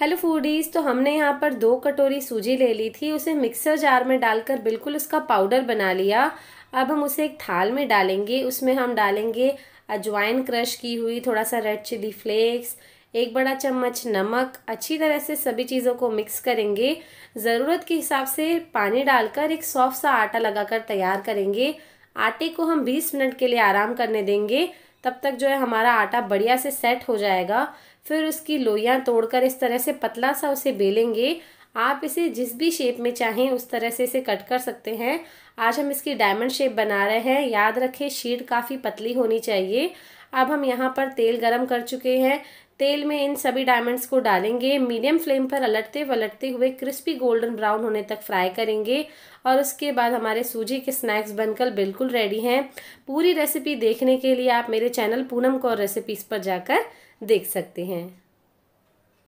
hello foodies तो हमने यहाँ पर दो कटोरी सूजी ले ली थी उसे मिक्सर जार में डालकर बिल्कुल उसका पाउडर बना लिया अब हम उसे एक थाल में डालेंगे उसमें हम डालेंगे अजवाइन क्रश की हुई थोड़ा सा रेड चिली फ्लेक्स एक बड़ा चम्मच नमक अच्छी तरह से सभी चीज़ों को मिक्स करेंगे ज़रूरत के हिसाब से पानी डालकर एक सॉफ्ट सा आटा लगाकर तैयार करेंगे आटे को हम 20 मिनट के लिए आराम करने देंगे तब तक जो है हमारा आटा बढ़िया से सेट हो जाएगा फिर उसकी लोइयाँ तोड़कर इस तरह से पतला सा उसे बेलेंगे आप इसे जिस भी शेप में चाहें उस तरह से इसे कट कर सकते हैं आज हम इसकी डायमंड शेप बना रहे हैं याद रखें शीट काफ़ी पतली होनी चाहिए अब हम यहाँ पर तेल गरम कर चुके हैं तेल में इन सभी डायमंड्स को डालेंगे मीडियम फ्लेम पर अलटते वलटते हुए क्रिस्पी गोल्डन ब्राउन होने तक फ्राई करेंगे और उसके बाद हमारे सूजी के स्नैक्स बनकर बिल्कुल रेडी हैं पूरी रेसिपी देखने के लिए आप मेरे चैनल पूनम कौर रेसिपीज़ पर जाकर देख सकते हैं